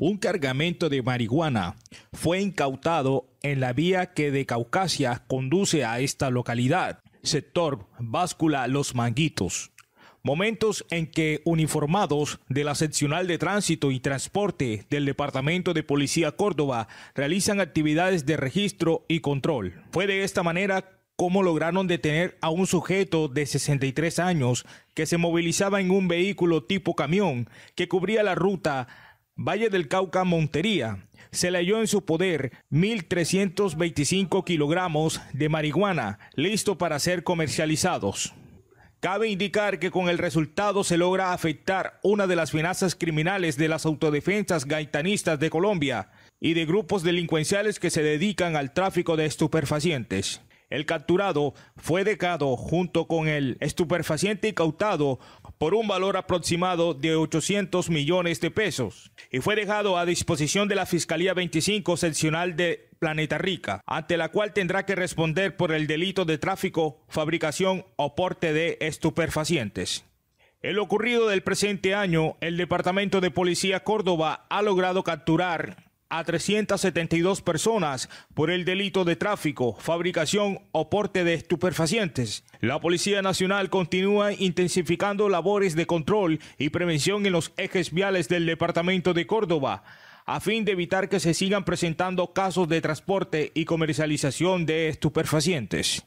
Un cargamento de marihuana fue incautado en la vía que de Caucasia conduce a esta localidad, sector Báscula Los Manguitos. Momentos en que uniformados de la seccional de tránsito y transporte del Departamento de Policía Córdoba realizan actividades de registro y control. Fue de esta manera como lograron detener a un sujeto de 63 años que se movilizaba en un vehículo tipo camión que cubría la ruta Valle del Cauca, Montería. Se le halló en su poder 1.325 kilogramos de marihuana, listo para ser comercializados. Cabe indicar que con el resultado se logra afectar una de las finanzas criminales de las autodefensas gaitanistas de Colombia y de grupos delincuenciales que se dedican al tráfico de estupefacientes. El capturado fue decado junto con el estupefaciente incautado por un valor aproximado de 800 millones de pesos y fue dejado a disposición de la Fiscalía 25 seccional de Planeta Rica, ante la cual tendrá que responder por el delito de tráfico, fabricación o porte de estupefacientes. En lo ocurrido del presente año, el Departamento de Policía Córdoba ha logrado capturar a 372 personas por el delito de tráfico, fabricación o porte de estupefacientes. La Policía Nacional continúa intensificando labores de control y prevención en los ejes viales del Departamento de Córdoba a fin de evitar que se sigan presentando casos de transporte y comercialización de estupefacientes.